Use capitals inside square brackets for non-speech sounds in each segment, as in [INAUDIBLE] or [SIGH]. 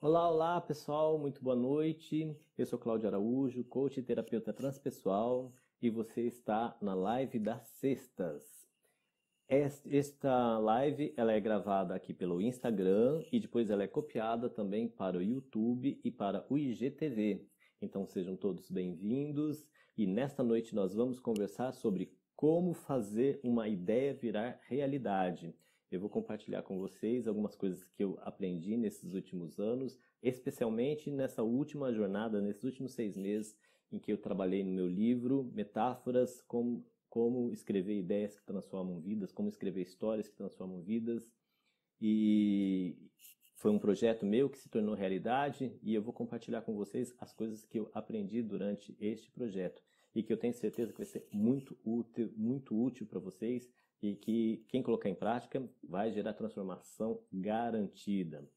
Olá, olá pessoal, muito boa noite. Eu sou Cláudio Araújo, coach e terapeuta transpessoal, e você está na live das sextas. Esta live ela é gravada aqui pelo Instagram e depois ela é copiada também para o YouTube e para o IGTV. Então sejam todos bem-vindos e nesta noite nós vamos conversar sobre como fazer uma ideia virar realidade. Eu vou compartilhar com vocês algumas coisas que eu aprendi nesses últimos anos, especialmente nessa última jornada, nesses últimos seis meses em que eu trabalhei no meu livro Metáforas, como, como escrever ideias que transformam vidas, como escrever histórias que transformam vidas. E foi um projeto meu que se tornou realidade e eu vou compartilhar com vocês as coisas que eu aprendi durante este projeto e que eu tenho certeza que vai ser muito útil, muito útil para vocês e que quem colocar em prática vai gerar transformação garantida.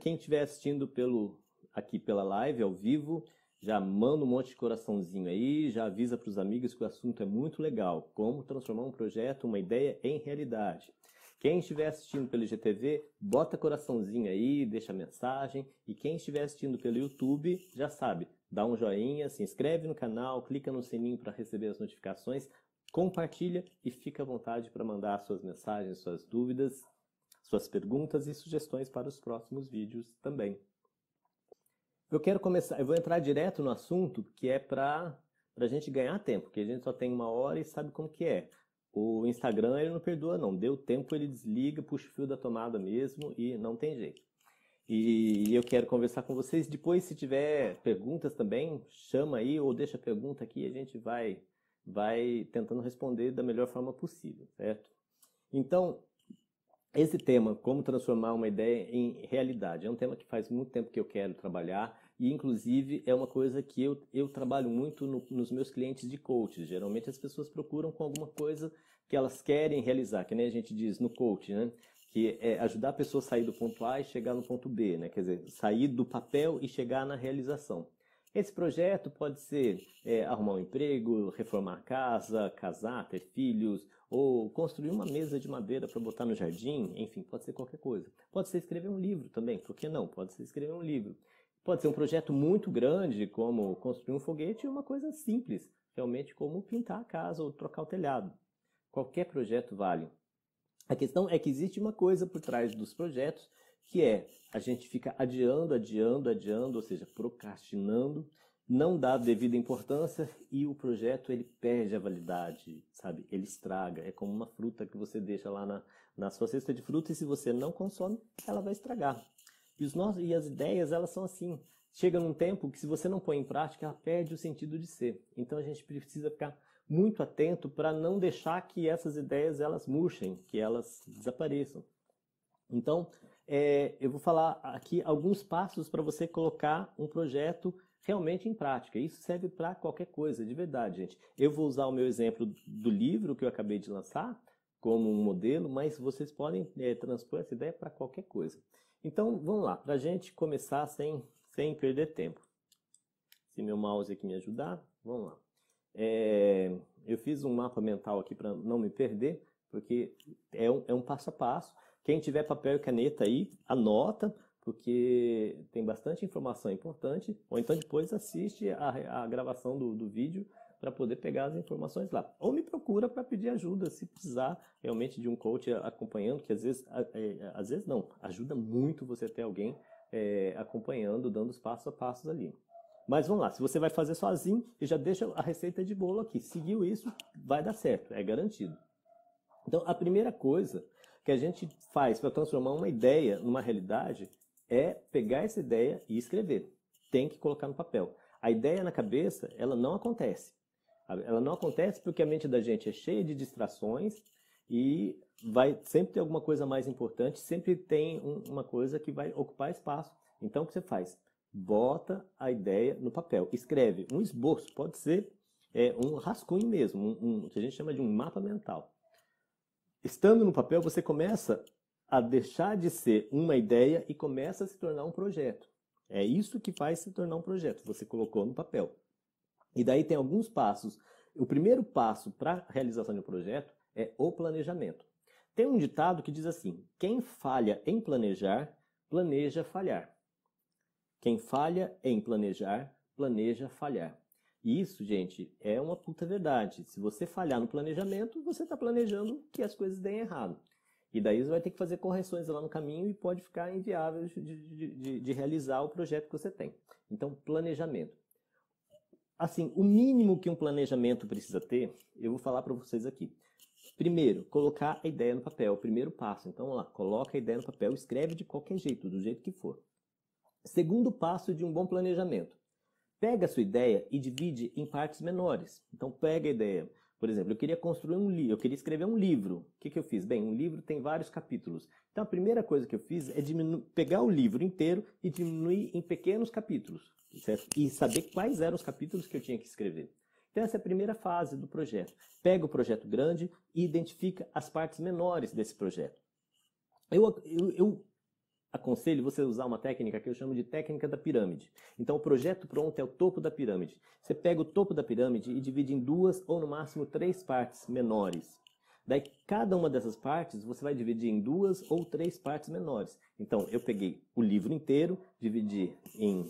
Quem estiver assistindo pelo aqui pela live ao vivo, já manda um monte de coraçãozinho aí, já avisa para os amigos que o assunto é muito legal, como transformar um projeto, uma ideia em realidade. Quem estiver assistindo pelo IGTV, bota coraçãozinho aí, deixa mensagem. E quem estiver assistindo pelo YouTube, já sabe, dá um joinha, se inscreve no canal, clica no sininho para receber as notificações, compartilha e fica à vontade para mandar suas mensagens, suas dúvidas, suas perguntas e sugestões para os próximos vídeos também. Eu quero começar, eu vou entrar direto no assunto que é para a gente ganhar tempo, porque a gente só tem uma hora e sabe como que é. O Instagram ele não perdoa não, deu tempo ele desliga, puxa o fio da tomada mesmo e não tem jeito. E eu quero conversar com vocês. Depois, se tiver perguntas também, chama aí ou deixa a pergunta aqui, a gente vai vai tentando responder da melhor forma possível, certo? Então, esse tema, como transformar uma ideia em realidade, é um tema que faz muito tempo que eu quero trabalhar e, inclusive, é uma coisa que eu, eu trabalho muito no, nos meus clientes de coaches. Geralmente, as pessoas procuram com alguma coisa que elas querem realizar, que nem a gente diz no coach, né? Que é ajudar a pessoa a sair do ponto A e chegar no ponto B, né? Quer dizer, sair do papel e chegar na realização. Esse projeto pode ser é, arrumar um emprego, reformar a casa, casar, ter filhos, ou construir uma mesa de madeira para botar no jardim, enfim, pode ser qualquer coisa. Pode ser escrever um livro também, por que não? Pode ser escrever um livro. Pode ser um projeto muito grande, como construir um foguete, ou uma coisa simples, realmente como pintar a casa ou trocar o telhado. Qualquer projeto vale. A questão é que existe uma coisa por trás dos projetos que é a gente fica adiando, adiando, adiando, ou seja, procrastinando, não dá devida importância e o projeto ele perde a validade, sabe? Ele estraga. É como uma fruta que você deixa lá na, na sua cesta de fruta e se você não consome, ela vai estragar. E, os nossos, e as ideias, elas são assim. Chega num tempo que se você não põe em prática, ela perde o sentido de ser. Então a gente precisa ficar muito atento para não deixar que essas ideias elas murchem, que elas desapareçam. Então, é, eu vou falar aqui alguns passos para você colocar um projeto realmente em prática. Isso serve para qualquer coisa, de verdade, gente. Eu vou usar o meu exemplo do livro que eu acabei de lançar como um modelo, mas vocês podem é, transpor essa ideia para qualquer coisa. Então, vamos lá, para a gente começar sem, sem perder tempo. Se meu mouse aqui me ajudar, vamos lá. É, eu fiz um mapa mental aqui para não me perder, porque é um, é um passo a passo. Quem tiver papel e caneta aí, anota, porque tem bastante informação importante, ou então depois assiste a, a gravação do, do vídeo para poder pegar as informações lá. Ou me procura para pedir ajuda, se precisar realmente de um coach acompanhando, que às vezes, é, às vezes não, ajuda muito você ter alguém é, acompanhando, dando os passos a passos ali. Mas vamos lá, se você vai fazer sozinho, e já deixa a receita de bolo aqui. Seguiu isso, vai dar certo, é garantido. Então, a primeira coisa que a gente faz para transformar uma ideia numa realidade é pegar essa ideia e escrever. Tem que colocar no papel. A ideia na cabeça, ela não acontece. Ela não acontece porque a mente da gente é cheia de distrações e vai sempre ter alguma coisa mais importante, sempre tem um, uma coisa que vai ocupar espaço. Então o que você faz? Bota a ideia no papel, escreve um esboço, pode ser é, um rascunho mesmo, um, um, que a gente chama de um mapa mental estando no papel, você começa a deixar de ser uma ideia e começa a se tornar um projeto. É isso que faz se tornar um projeto. Você colocou no papel. E daí tem alguns passos. O primeiro passo para a realização de um projeto é o planejamento. Tem um ditado que diz assim: quem falha em planejar, planeja falhar. Quem falha em planejar, planeja falhar. Isso, gente, é uma puta verdade. Se você falhar no planejamento, você está planejando que as coisas deem errado. E daí você vai ter que fazer correções lá no caminho e pode ficar inviável de, de, de, de realizar o projeto que você tem. Então, planejamento. Assim, o mínimo que um planejamento precisa ter, eu vou falar para vocês aqui. Primeiro, colocar a ideia no papel, o primeiro passo. Então, lá, coloca a ideia no papel, escreve de qualquer jeito, do jeito que for. Segundo passo de um bom planejamento Pega a sua ideia e divide em partes menores. Então pega a ideia. Por exemplo, eu queria construir um livro, eu queria escrever um livro. O que, que eu fiz? Bem, um livro tem vários capítulos. Então a primeira coisa que eu fiz é pegar o livro inteiro e diminuir em pequenos capítulos. Certo? E saber quais eram os capítulos que eu tinha que escrever. Então essa é a primeira fase do projeto. Pega o projeto grande e identifica as partes menores desse projeto. eu, eu, eu aconselho você a usar uma técnica que eu chamo de técnica da pirâmide. Então, o projeto pronto é o topo da pirâmide. Você pega o topo da pirâmide e divide em duas ou no máximo três partes menores. Daí, cada uma dessas partes você vai dividir em duas ou três partes menores. Então, eu peguei o livro inteiro, dividi em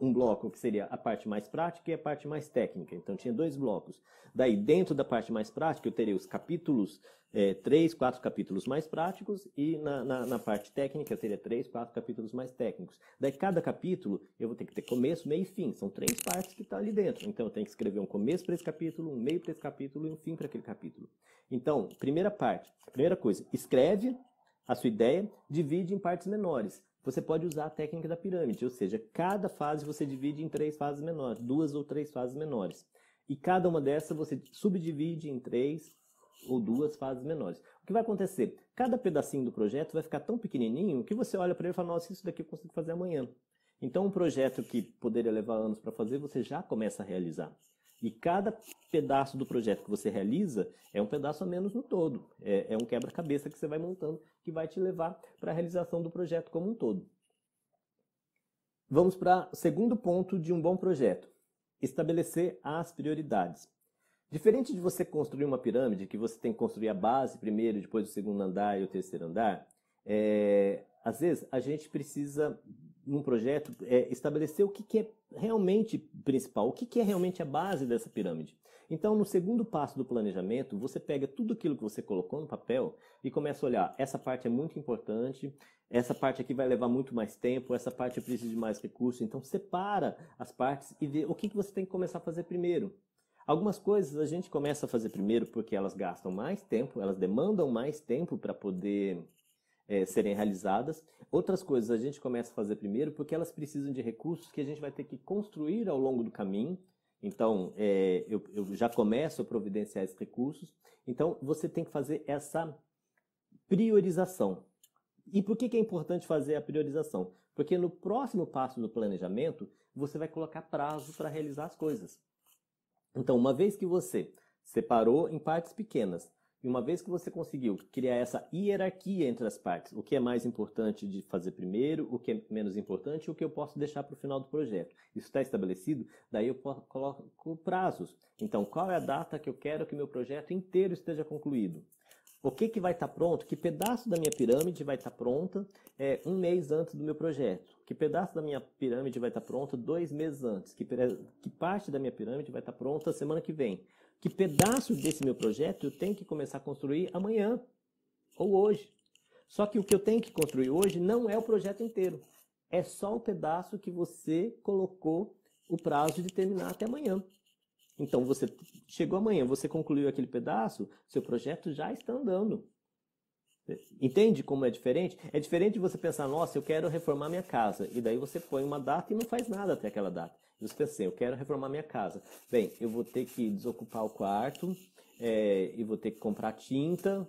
um bloco que seria a parte mais prática e a parte mais técnica. Então tinha dois blocos. Daí, dentro da parte mais prática, eu teria os capítulos, é, três, quatro capítulos mais práticos, e na, na, na parte técnica teria três, quatro capítulos mais técnicos. Daí, cada capítulo, eu vou ter que ter começo, meio e fim. São três partes que estão tá ali dentro. Então, eu tenho que escrever um começo para esse capítulo, um meio para esse capítulo e um fim para aquele capítulo. Então, primeira parte, primeira coisa, escreve a sua ideia, divide em partes menores você pode usar a técnica da pirâmide, ou seja, cada fase você divide em três fases menores, duas ou três fases menores. E cada uma dessas você subdivide em três ou duas fases menores. O que vai acontecer? Cada pedacinho do projeto vai ficar tão pequenininho que você olha para ele e fala, nossa, isso daqui eu consigo fazer amanhã. Então, um projeto que poderia levar anos para fazer, você já começa a realizar. E cada pedaço do projeto que você realiza é um pedaço a menos no todo. É, é um quebra-cabeça que você vai montando que vai te levar para a realização do projeto como um todo. Vamos para o segundo ponto de um bom projeto: estabelecer as prioridades. Diferente de você construir uma pirâmide, que você tem que construir a base primeiro, depois o segundo andar e o terceiro andar, é, às vezes a gente precisa, num projeto, é, estabelecer o que, que é realmente principal, o que, que é realmente a base dessa pirâmide. Então, no segundo passo do planejamento, você pega tudo aquilo que você colocou no papel e começa a olhar: essa parte é muito importante, essa parte aqui vai levar muito mais tempo, essa parte precisa de mais recursos Então, separa as partes e vê o que, que você tem que começar a fazer primeiro. Algumas coisas a gente começa a fazer primeiro porque elas gastam mais tempo, elas demandam mais tempo para poder é, serem realizadas. Outras coisas a gente começa a fazer primeiro porque elas precisam de recursos que a gente vai ter que construir ao longo do caminho. Então, é, eu, eu, já começo a providenciar esses recursos. Então, você tem que fazer essa priorização. E por que, que é importante fazer a priorização? Porque no próximo passo do planejamento, você vai colocar prazo para realizar as coisas. Então, uma vez que você separou em partes pequenas e uma vez que você conseguiu criar essa hierarquia entre as partes, o que é mais importante de fazer primeiro, o que é menos importante e o que eu posso deixar para o final do projeto. Isso está estabelecido, daí eu coloco prazos. Então, qual é a data que eu quero que meu projeto inteiro esteja concluído? O que, que vai estar tá pronto? Que pedaço da minha pirâmide vai estar tá pronta é, um mês antes do meu projeto? Que pedaço da minha pirâmide vai estar tá pronta dois meses antes? Que, que parte da minha pirâmide vai estar tá pronta semana que vem? que pedaços desse meu projeto eu tenho que começar a construir amanhã ou hoje. Só que o que eu tenho que construir hoje não é o projeto inteiro. É só o pedaço que você colocou o prazo de terminar até amanhã. Então você chegou amanhã, você concluiu aquele pedaço, seu projeto já está andando. Entende como é diferente? É diferente de você pensar, nossa, eu quero reformar minha casa. E daí você põe uma data e não faz nada até aquela data. Justo assim, eu quero reformar minha casa. Bem, eu vou ter que desocupar o quarto é, e vou ter que comprar tinta.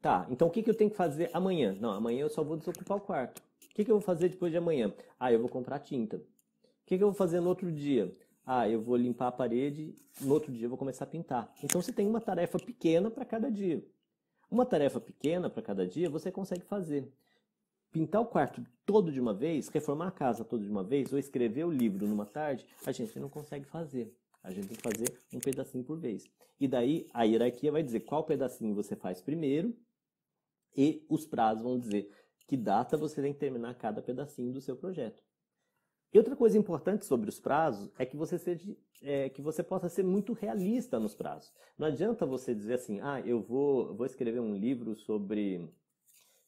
Tá, então o que, que eu tenho que fazer amanhã? Não, amanhã eu só vou desocupar o quarto. O que, que eu vou fazer depois de amanhã? Ah, eu vou comprar tinta. O que, que eu vou fazer no outro dia? Ah, eu vou limpar a parede, no outro dia eu vou começar a pintar. Então você tem uma tarefa pequena para cada dia. Uma tarefa pequena para cada dia você consegue fazer pintar o quarto todo de uma vez, reformar a casa todo de uma vez, ou escrever o livro numa tarde, a gente não consegue fazer. A gente tem que fazer um pedacinho por vez. E daí a hierarquia vai dizer qual pedacinho você faz primeiro, e os prazos vão dizer que data você tem que terminar cada pedacinho do seu projeto. E outra coisa importante sobre os prazos é que você, seja, é, que você possa ser muito realista nos prazos. Não adianta você dizer assim, ah, eu vou, vou escrever um livro sobre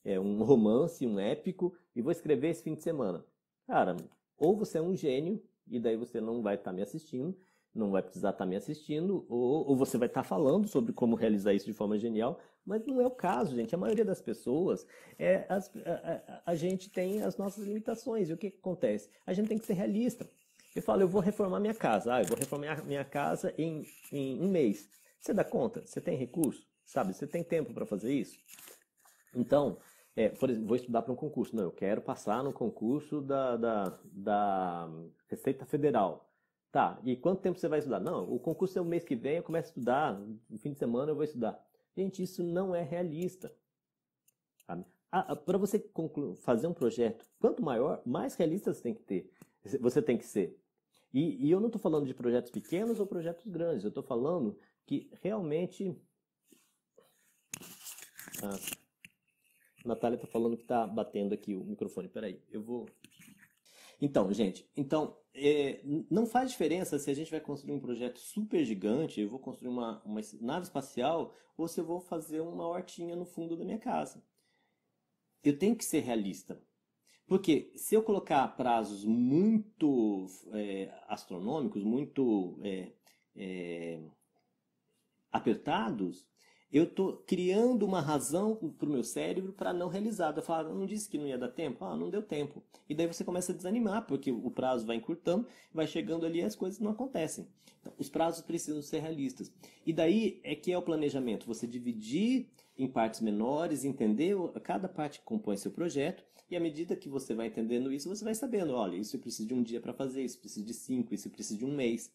é, um romance, um épico, e vou escrever esse fim de semana. Cara, ou você é um gênio, e daí você não vai estar tá me assistindo, não vai precisar estar tá me assistindo, ou, ou você vai estar tá falando sobre como realizar isso de forma genial, mas não é o caso, gente. A maioria das pessoas, é, as, a, a, a gente tem as nossas limitações, e o que, que acontece? A gente tem que ser realista. Eu falo, eu vou reformar minha casa, ah, eu vou reformar minha casa em, em um mês. Você dá conta? Você tem recurso? Sabe? Você tem tempo para fazer isso? Então, é, por exemplo, vou estudar para um concurso. Não, eu quero passar no concurso da, da, da Receita Federal. Tá, e quanto tempo você vai estudar? Não, o concurso é o mês que vem, eu começo a estudar, no fim de semana eu vou estudar. Gente, isso não é realista. Ah, para você fazer um projeto, quanto maior, mais realista você tem que ter. Você tem que ser. E, e eu não estou falando de projetos pequenos ou projetos grandes. Eu estou falando que realmente ah, Natália tá falando que tá batendo aqui o microfone. Peraí, eu vou. Então, gente, então é, não faz diferença se a gente vai construir um projeto super gigante, eu vou construir uma, uma nave espacial, ou se eu vou fazer uma hortinha no fundo da minha casa. Eu tenho que ser realista. Porque se eu colocar prazos muito é, astronômicos, muito é, é apertados, eu estou criando uma razão para o meu cérebro para não realizar. Eu falo, ah, não disse que não ia dar tempo? Ah, não deu tempo. E daí você começa a desanimar, porque o prazo vai encurtando, vai chegando ali e as coisas não acontecem. Então, os prazos precisam ser realistas. E daí é que é o planejamento. Você dividir em partes menores, entender cada parte que compõe seu projeto, e à medida que você vai entendendo isso, você vai sabendo, olha, isso eu preciso de um dia para fazer, isso preciso de cinco, isso preciso de um mês.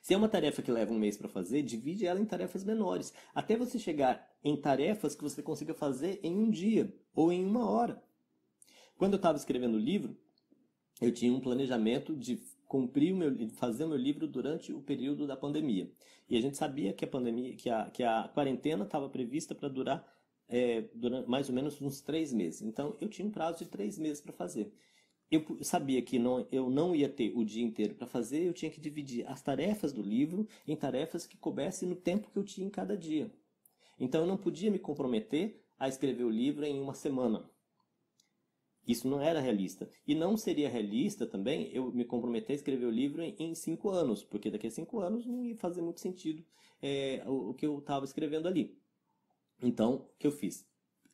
Se é uma tarefa que leva um mês para fazer, divide ela em tarefas menores, até você chegar em tarefas que você consiga fazer em um dia ou em uma hora. Quando eu estava escrevendo o livro, eu tinha um planejamento de cumprir o meu, fazer o meu livro durante o período da pandemia. E a gente sabia que a pandemia, que a, que a quarentena estava prevista para durar é, eh, durante mais ou menos uns três meses. Então, eu tinha um prazo de três meses para fazer eu sabia que não, eu não ia ter o dia inteiro para fazer, eu tinha que dividir as tarefas do livro em tarefas que coubessem no tempo que eu tinha em cada dia. Então eu não podia me comprometer a escrever o livro em uma semana. Isso não era realista. E não seria realista também eu me comprometer a escrever o livro em, cinco anos, porque daqui a cinco anos não ia fazer muito sentido é, o, o que eu estava escrevendo ali. Então, o que eu fiz?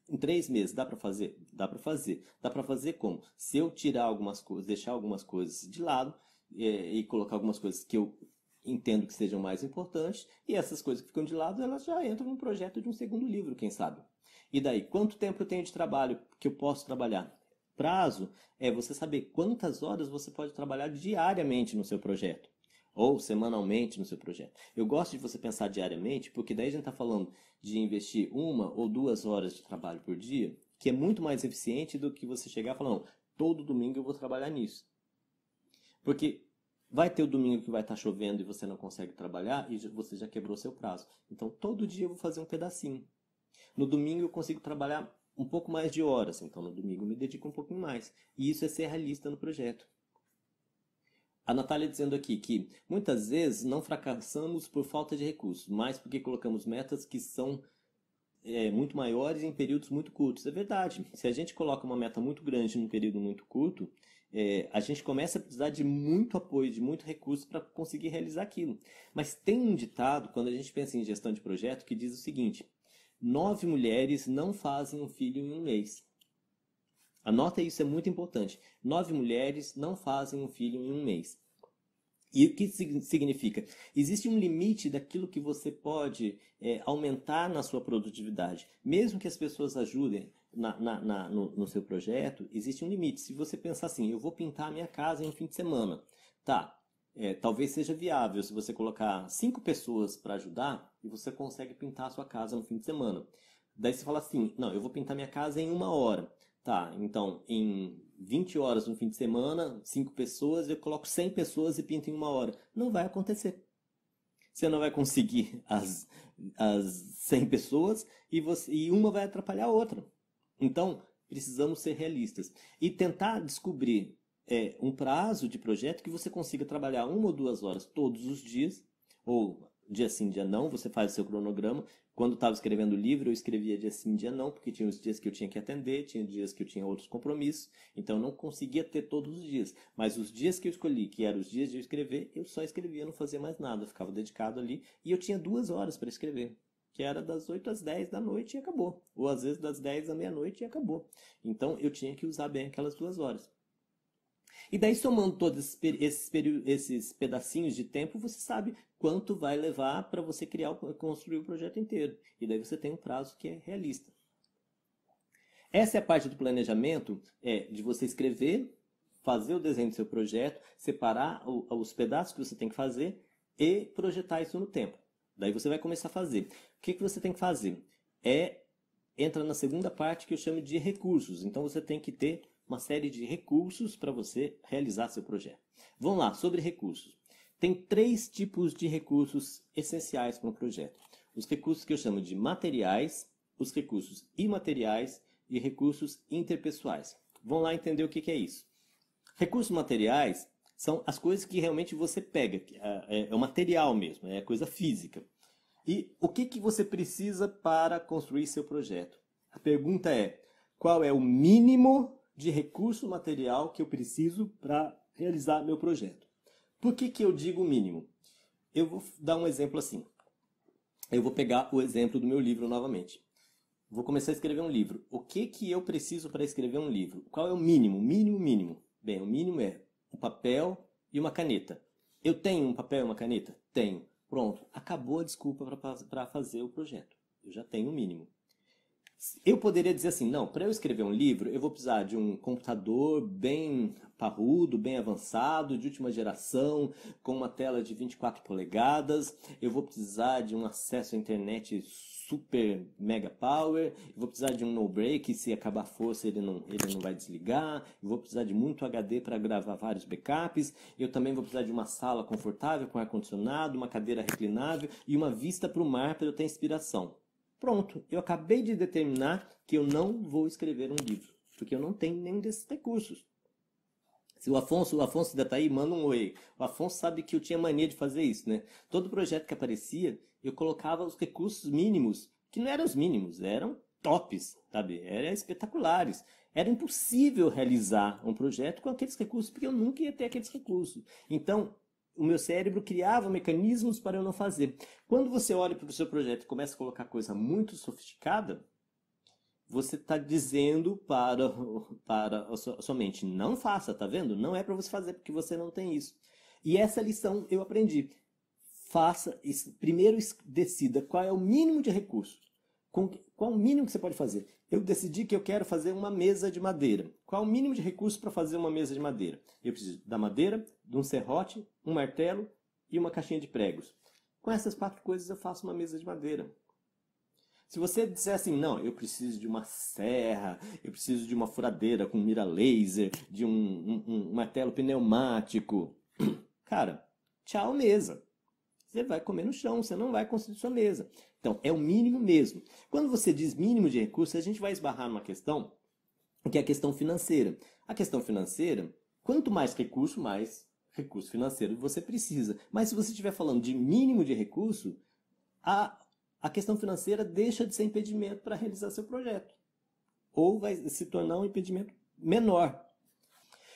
Em três meses, dá para fazer? Dá para fazer. Dá para fazer como? Se eu tirar algumas coisas, deixar algumas coisas de lado é, e colocar algumas coisas que eu entendo que sejam mais importantes, e essas coisas que ficam de lado, elas já entram no projeto de um segundo livro, quem sabe. E daí, quanto tempo eu tenho de trabalho que eu posso trabalhar? Prazo é você saber quantas horas você pode trabalhar diariamente no seu projeto ou semanalmente no seu projeto. Eu gosto de você pensar diariamente, porque daí a gente está falando de investir uma ou duas horas de trabalho por dia, que é muito mais eficiente do que você chegar e falar, não, todo domingo eu vou trabalhar nisso. Porque Vai ter o domingo que vai estar tá chovendo e você não consegue trabalhar e você já quebrou seu prazo. Então, todo dia eu vou fazer um pedacinho. No domingo eu consigo trabalhar um pouco mais de horas, então no domingo eu me dedico um pouquinho mais. E isso é ser realista no projeto. A Natália dizendo aqui que muitas vezes não fracassamos por falta de recursos, mas porque colocamos metas que são é, muito maiores em períodos muito curtos. É verdade. Se a gente coloca uma meta muito grande num período muito curto, é, a gente começa a precisar de muito apoio, de muito recurso para conseguir realizar aquilo. Mas tem um ditado, quando a gente pensa em gestão de projeto, que diz o seguinte: nove mulheres não fazem um filho em um mês. Anota isso, é muito importante. Nove mulheres não fazem um filho em um mês. E o que significa? Existe um limite daquilo que você pode é, aumentar na sua produtividade. Mesmo que as pessoas ajudem na, na, na, no, no seu projeto, existe um limite. Se você pensar assim, eu vou pintar a minha casa em um fim de semana. Tá, é, talvez seja viável se você colocar cinco pessoas para ajudar e você consegue pintar a sua casa no fim de semana. Daí você fala assim, não, eu vou pintar minha casa em uma hora. Tá, então em 20 horas no fim de semana, 5 pessoas, eu coloco 100 pessoas e pinto em uma hora. Não vai acontecer. Você não vai conseguir [LAUGHS] as, as 100 pessoas e, você, e uma vai atrapalhar a outra. Então, precisamos ser realistas. E tentar descobrir é, um prazo de projeto que você consiga trabalhar uma ou duas horas todos os dias, ou dia sim, dia não, você faz o seu cronograma. Quando estava escrevendo o livro, eu escrevia dia sim, dia não, porque tinha os dias que eu tinha que atender, tinha dias que eu tinha outros compromissos, então não conseguia ter todos os dias. Mas os dias que eu escolhi, que eram os dias de eu escrever, eu só escrevia, não fazia mais nada, eu ficava dedicado ali e eu tinha duas horas para escrever. Que era das 8 às 10 da noite e acabou. Ou às vezes das 10 à meia-noite e acabou. Então eu tinha que usar bem aquelas duas horas. E daí, somando todos esses, esses pedacinhos de tempo, você sabe quanto vai levar para você criar, construir o projeto inteiro. E daí você tem um prazo que é realista. Essa é a parte do planejamento, é de você escrever, fazer o desenho do seu projeto, separar os pedaços que você tem que fazer e projetar isso no tempo. Daí você vai começar a fazer. O que, que você tem que fazer? É entra na segunda parte que eu chamo de recursos. Então você tem que ter uma série de recursos para você realizar seu projeto. Vamos lá, sobre recursos. Tem três tipos de recursos essenciais para um projeto: os recursos que eu chamo de materiais, os recursos imateriais e recursos interpessoais. Vamos lá entender o que, que é isso. Recursos materiais são as coisas que realmente você pega, ah, é, é o material mesmo, é a coisa física. E o que, que você precisa para construir seu projeto? A pergunta é: qual é o mínimo de recurso material que eu preciso para realizar meu projeto. Por que, que eu digo mínimo? Eu vou dar um exemplo assim. Eu vou pegar o exemplo do meu livro novamente. Vou começar a escrever um livro. O que, que eu preciso para escrever um livro? Qual é o mínimo? Mínimo, mínimo. Bem, o mínimo é um papel e uma caneta. Eu tenho um papel e uma caneta? Tenho. Pronto, acabou a desculpa para fazer o projeto. Eu já tenho o mínimo. Eu poderia dizer assim, não, para eu escrever um livro, eu vou precisar de um computador bem parrudo, bem avançado, de última geração, com uma tela de 24 polegadas, eu vou precisar de um acesso à internet super mega power, eu vou precisar de um no break, se acabar a força ele não, ele não vai desligar, eu vou precisar de muito HD para gravar vários backups, eu também vou precisar de uma sala confortável com ar condicionado, uma cadeira reclinável e uma vista para o mar para eu ter inspiração. Pronto, eu acabei de determinar que eu não vou escrever um livro, porque eu não tenho nenhum desses recursos. Se o Afonso, o Afonso ainda está aí, manda um oi. O Afonso sabe que eu tinha mania de fazer isso, né? Todo projeto que aparecia, eu colocava os recursos mínimos, que não eram os mínimos, eram tops, sabe? Eram espetaculares. Era impossível realizar um projeto com aqueles recursos, porque eu nunca ia ter aqueles recursos. Então, o meu cérebro criava mecanismos para eu não fazer. Quando você olha para o seu projeto e começa a colocar coisa muito sofisticada, você está dizendo para, para a sua, sua mente, não faça, tá vendo? Não é para você fazer, porque você não tem isso. E essa lição eu aprendi. Faça, primeiro decida qual é o mínimo de recursos. Com, qual o mínimo que você pode fazer? Eu decidi que eu quero fazer uma mesa de madeira. Qual o mínimo de recurso para fazer uma mesa de madeira? Eu preciso da madeira, de um serrote, um martelo e uma caixinha de pregos. Com essas quatro coisas eu faço uma mesa de madeira. Se você disser assim, não, eu preciso de uma serra, eu preciso de uma furadeira com mira laser, de um, um, um martelo pneumático. [CLEARS THROAT] Cara, tchau mesa. Você vai comer no chão, você não vai construir sua mesa. Então, é o mínimo mesmo. Quando você diz mínimo de recursos, a gente vai esbarrar numa questão que é a questão financeira. A questão financeira, quanto mais recurso, mais recurso financeiro você precisa. Mas se você estiver falando de mínimo de recurso, a, a questão financeira deixa de ser impedimento para realizar seu projeto. Ou vai se tornar um impedimento menor.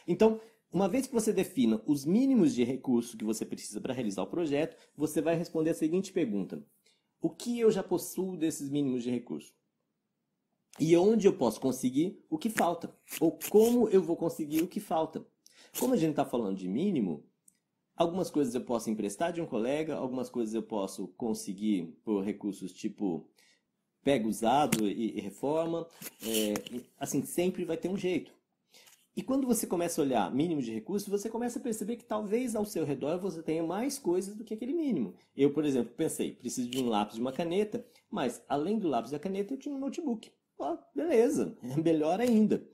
Então, uma vez que você defina os mínimos de recurso que você precisa para realizar o projeto, você vai responder a seguinte pergunta: o que eu já possuo desses mínimos de recurso? E onde eu posso conseguir o que falta? Ou como eu vou conseguir o que falta? Como a gente está falando de mínimo, algumas coisas eu posso emprestar de um colega, algumas coisas eu posso conseguir por recursos tipo pega usado e, e reforma. É, assim, sempre vai ter um jeito. E quando você começa a olhar mínimo de recursos, você começa a perceber que talvez ao seu redor você tenha mais coisas do que aquele mínimo. Eu, por exemplo, pensei, preciso de um lápis e uma caneta, mas além do lápis e da caneta eu tinha um notebook. Oh, beleza, [LAUGHS] melhor ainda.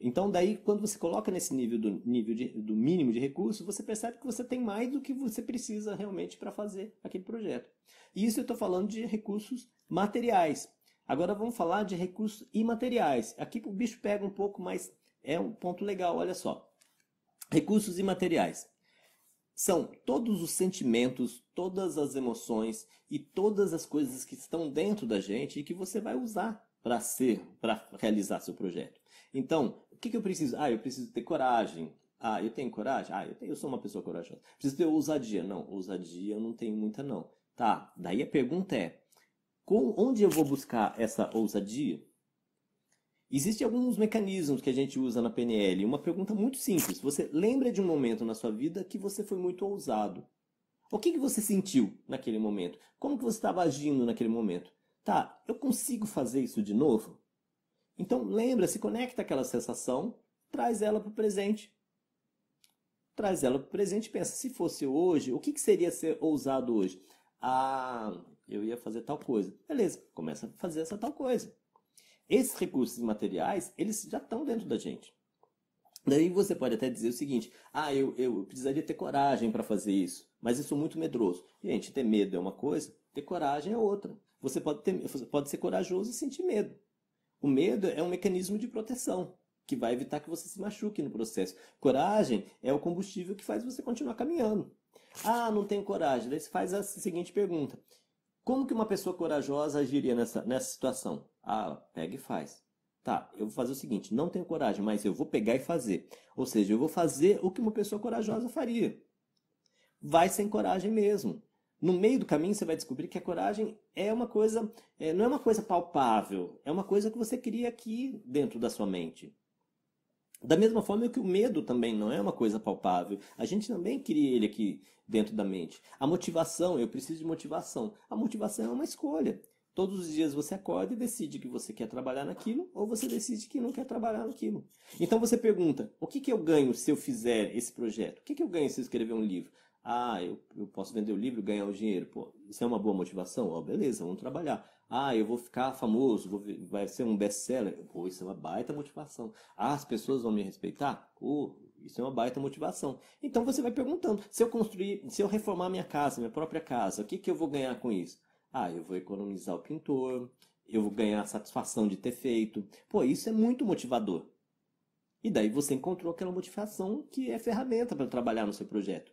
Então daí, quando você coloca nesse nível do nível de, do mínimo de recursos, você percebe que você tem mais do que você precisa realmente para fazer aquele projeto. E isso eu estou falando de recursos materiais. Agora vamos falar de recursos imateriais. Aqui o bicho pega um pouco mais é um ponto legal, olha só. Recursos e materiais. São todos os sentimentos, todas as emoções e todas as coisas que estão dentro da gente e que você vai usar para ser, para realizar seu projeto. Então, o que, que eu preciso? Ah, eu preciso ter coragem, ah, eu tenho coragem? Ah, eu, tenho, eu sou uma pessoa corajosa. Preciso ter ousadia? Não, ousadia eu não tenho muita, não. Tá, daí a pergunta é: com, onde eu vou buscar essa ousadia? Existem alguns mecanismos que a gente usa na PNL. Uma pergunta muito simples. Você lembra de um momento na sua vida que você foi muito ousado? O que, que você sentiu naquele momento? Como que você estava agindo naquele momento? Tá, eu consigo fazer isso de novo? Então lembra, se conecta aquela sensação, traz ela para o presente. Traz ela para o presente e pensa, se fosse hoje, o que, que seria ser ousado hoje? Ah, eu ia fazer tal coisa. Beleza, começa a fazer essa tal coisa. Esses recursos materiais, eles já estão dentro da gente. Daí você pode até dizer o seguinte: ah, eu, eu precisaria ter coragem para fazer isso, mas eu sou muito medroso. Gente, ter medo é uma coisa, ter coragem é outra. Você pode, ter, você pode ser corajoso e sentir medo. O medo é um mecanismo de proteção que vai evitar que você se machuque no processo. Coragem é o combustível que faz você continuar caminhando. Ah, não tenho coragem. Daí você faz a seguinte pergunta: como que uma pessoa corajosa agiria nessa, nessa situação? Ah, pega e faz. Tá, eu vou fazer o seguinte, não tenho coragem, mas eu vou pegar e fazer. Ou seja, eu vou fazer o que uma pessoa corajosa faria. Vai sem coragem mesmo. No meio do caminho você vai descobrir que a coragem é uma coisa, é, não é uma coisa palpável, é uma coisa que você cria aqui dentro da sua mente. Da mesma forma que o medo também não é uma coisa palpável. A gente também cria ele aqui dentro da mente. A motivação, eu preciso de motivação. A motivação é uma escolha. Todos os dias você acorda e decide que você quer trabalhar naquilo ou você decide que não quer trabalhar naquilo. Então você pergunta: o que, que eu ganho se eu fizer esse projeto? O que, que eu ganho se eu escrever um livro? Ah, eu, eu posso vender o livro e ganhar o dinheiro. Pô, isso é uma boa motivação? Ó, oh, beleza, vamos trabalhar. Ah, eu vou ficar famoso, vou, vai ser um best-seller. Pô, isso é uma baita motivação. Ah, as pessoas vão me respeitar? Pô, isso é uma baita motivação. Então você vai perguntando, se eu construir, se eu reformar minha casa, minha própria casa, o que, que eu vou ganhar com isso? Ah, eu vou economizar o pintor, eu vou ganhar a satisfação de ter feito. Pô, isso é muito motivador. E daí você encontrou aquela motivação que é ferramenta para trabalhar no seu projeto.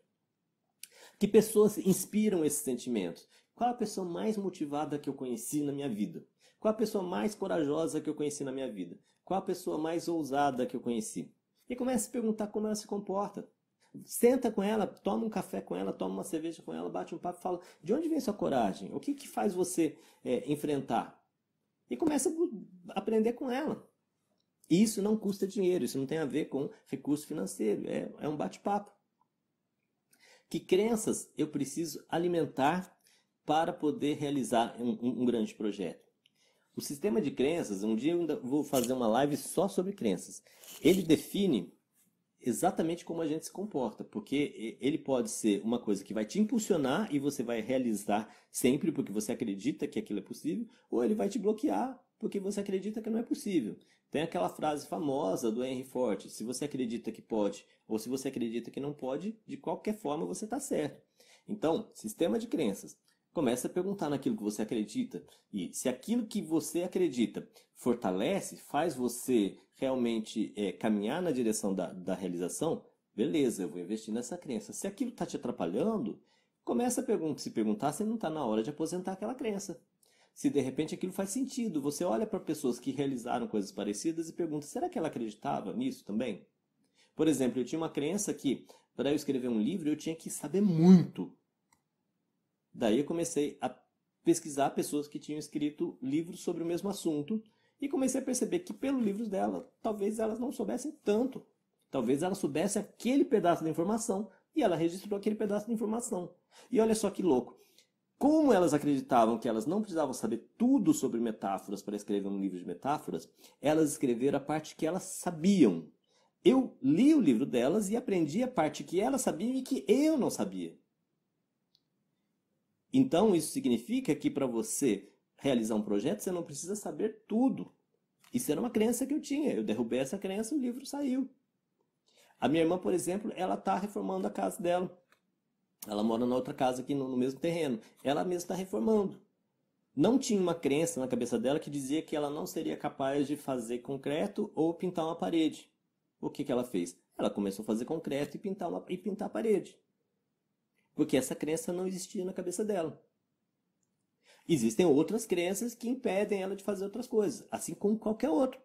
Que pessoas inspiram esses sentimentos? Qual a pessoa mais motivada que eu conheci na minha vida? Qual a pessoa mais corajosa que eu conheci na minha vida? Qual a pessoa mais ousada que eu conheci? E começa a perguntar como ela se comporta. Senta com ela, toma um café com ela, toma uma cerveja com ela, bate um papo e fala de onde vem sua coragem? O que, que faz você é, enfrentar? E começa a aprender com ela. isso não custa dinheiro, isso não tem a ver com recurso financeiro, é, é um bate-papo. Que crenças eu preciso alimentar para poder realizar um, um, grande projeto. O sistema de crenças, um dia eu ainda vou fazer uma live só sobre crenças. Ele define exatamente como a gente se comporta, porque ele pode ser uma coisa que vai te impulsionar e você vai realizar sempre porque você acredita que aquilo é possível, ou ele vai te bloquear porque você acredita que não é possível. Tem aquela frase famosa do Henry Ford: se você acredita que pode ou se você acredita que não pode, de qualquer forma você está certo. Então, sistema de crenças começa a perguntar naquilo que você acredita. E se aquilo que você acredita fortalece, faz você realmente é, caminhar na direção da, da realização, beleza, eu vou investir nessa crença. Se aquilo está te atrapalhando, começa a pergun se perguntar se não está na hora de aposentar aquela crença. Se de repente aquilo faz sentido, você olha para pessoas que realizaram coisas parecidas e pergunta: será que ela acreditava nisso também? Por exemplo, eu tinha uma crença que para eu escrever um livro eu tinha que saber muito Daí eu comecei a pesquisar pessoas que tinham escrito livros sobre o mesmo assunto e comecei a perceber que pelos livros dela, talvez elas não soubessem tanto. Talvez elas soubessem aquele pedaço da informação e ela registrou aquele pedaço de informação. E olha só que louco. Como elas acreditavam que elas não precisavam saber tudo sobre metáforas para escrever um livro de metáforas, elas escreveram a parte que elas sabiam. Eu li o livro delas e aprendi a parte que elas sabiam e que eu não sabia. Então, isso significa que para você realizar um projeto, você não precisa saber tudo. Isso era uma crença que eu tinha. Eu derrubei essa crença e o livro saiu. A minha irmã, por exemplo, ela está reformando a casa dela. Ela mora na outra casa aqui no, no mesmo terreno. Ela mesma está reformando. Não tinha uma crença na cabeça dela que dizia que ela não seria capaz de fazer concreto ou pintar uma parede. O que, que ela fez? Ela começou a fazer concreto e pintar, uma, e pintar a parede. Porque essa crença não existia na cabeça dela. Existem outras crenças que impedem ela de fazer outras coisas, assim como qualquer outro.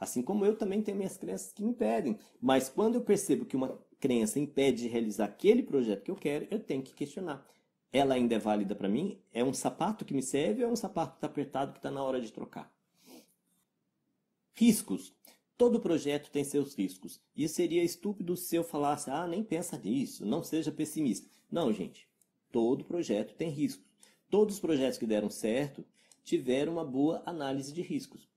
Assim como eu também tenho minhas crenças que me impedem. Mas quando eu percebo que uma crença impede de realizar aquele projeto que eu quero, eu tenho que questionar. Ela ainda é válida para mim? É um sapato que me serve ou é um sapato que está apertado que está na hora de trocar? Riscos. Todo projeto tem seus riscos. E seria estúpido se eu falasse, ah, nem pensa nisso, não seja pessimista. Não, gente. Todo projeto tem riscos. Todos os projetos que deram certo tiveram uma boa análise de riscos.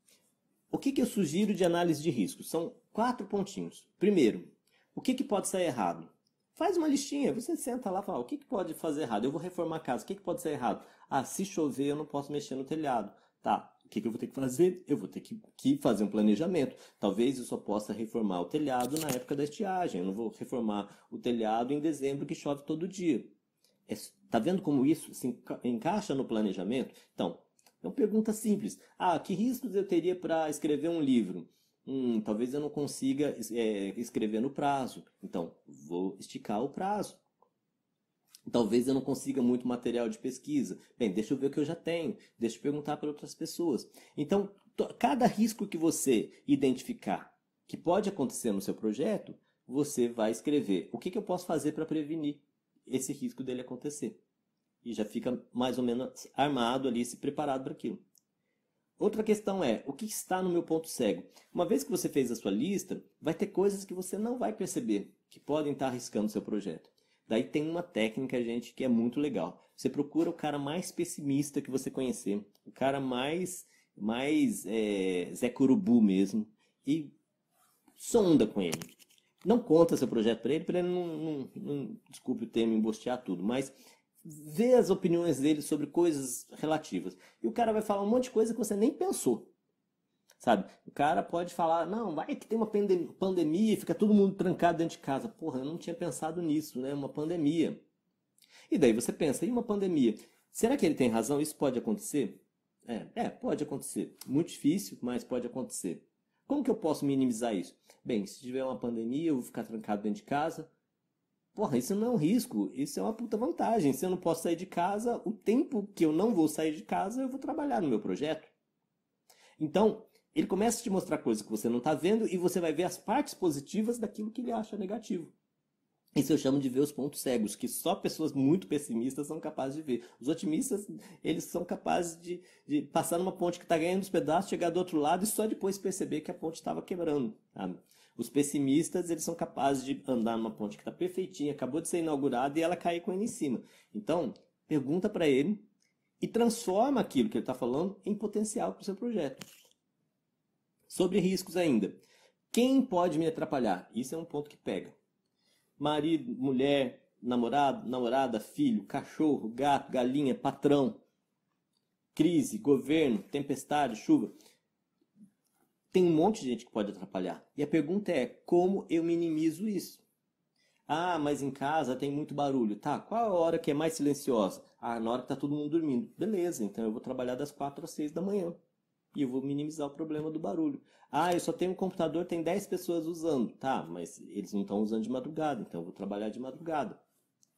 O que, que eu sugiro de análise de riscos? São quatro pontinhos. Primeiro, o que, que pode sair errado? Faz uma listinha, você senta lá e fala, o que, que pode fazer errado? Eu vou reformar a casa, o que, que pode ser errado? Ah, se chover eu não posso mexer no telhado. Tá, o que, que eu vou ter que fazer? Eu vou ter que, que, fazer um planejamento. Talvez eu só possa reformar o telhado na época da estiagem. Eu não vou reformar o telhado em dezembro que chove todo dia. É, tá vendo como isso se enca encaixa no planejamento? Então, é uma pergunta simples. Ah, que riscos eu teria para escrever um livro? Hum, talvez eu não consiga é, escrever no prazo. Então, vou esticar o prazo. Talvez eu não consiga muito material de pesquisa. Bem, deixa eu ver o que eu já tenho. Deixa eu perguntar para outras pessoas. Então, cada risco que você identificar que pode acontecer no seu projeto, você vai escrever o que, que eu posso fazer para prevenir esse risco dele acontecer. E já fica mais ou menos armado ali, se preparado para aquilo. Outra questão é, o que está no meu ponto cego? Uma vez que você fez a sua lista, vai ter coisas que você não vai perceber, que podem estar arriscando o seu projeto. Daí tem uma técnica, gente, que é muito legal. Você procura o cara mais pessimista que você conhecer, o cara mais, mais é, Zé Curubu mesmo, e sonda com ele. Não conta seu projeto para ele, para ele não, não, não, desculpe o termo, embostear tudo, mas vê as opiniões dele sobre coisas relativas. E o cara vai falar um monte de coisa que você nem pensou sabe? O cara pode falar, não, vai que tem uma pandemia, fica todo mundo trancado dentro de casa. Porra, eu não tinha pensado nisso, né? Uma pandemia. E daí você pensa, e uma pandemia? Será que ele tem razão? Isso pode acontecer? É, é, pode acontecer. Muito difícil, mas pode acontecer. Como que eu posso minimizar isso? Bem, se tiver uma pandemia, eu vou ficar trancado dentro de casa. Porra, isso não é um risco, isso é uma puta vantagem. Se eu não posso sair de casa, o tempo que eu não vou sair de casa, eu vou trabalhar no meu projeto. Então, ele começa a te mostrar coisas que você não está vendo e você vai ver as partes positivas daquilo que ele acha negativo. Isso eu chamo de ver os pontos cegos, que só pessoas muito pessimistas são capazes de ver. Os otimistas, eles são capazes de, de passar numa ponte que está ganhando os pedaços, chegar do outro lado e só depois perceber que a ponte estava quebrando. Os pessimistas, eles são capazes de andar numa ponte que está perfeitinha, acabou de ser inaugurada e ela cair com ele em cima. Então, pergunta para ele e transforma aquilo que ele está falando em potencial para o seu projeto. Sobre riscos ainda. Quem pode me atrapalhar? Isso é um ponto que pega. Marido, mulher, namorado, namorada, filho, cachorro, gato, galinha, patrão. Crise, governo, tempestade, chuva. Tem um monte de gente que pode atrapalhar. E a pergunta é: como eu minimizo isso? Ah, mas em casa tem muito barulho. Tá, qual a hora que é mais silenciosa? Ah, na hora que tá todo mundo dormindo. Beleza, então eu vou trabalhar das 4 às 6 da manhã e eu vou minimizar o problema do barulho. Ah, eu só tenho um computador, tem 10 pessoas usando. Tá, mas eles não estão usando de madrugada, então eu vou trabalhar de madrugada.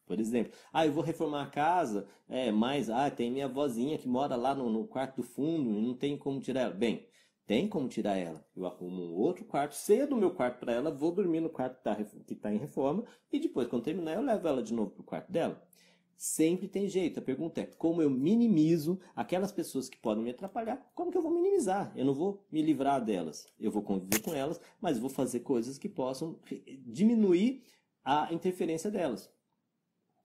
Por exemplo, ah, eu vou reformar a casa, é, mas ah, tem minha vozinha que mora lá no, no quarto do fundo e não tem como tirar ela. Bem, tem como tirar ela. Eu arrumo um outro quarto, cedo do meu quarto para ela, vou dormir no quarto que está tá em reforma e depois, quando terminar, eu levo ela de novo para o quarto dela. Sempre tem jeito. A pergunta é como eu minimizo aquelas pessoas que podem me atrapalhar, como que eu vou minimizar? Eu não vou me livrar delas. Eu vou conviver com elas, mas vou fazer coisas que possam diminuir a interferência delas.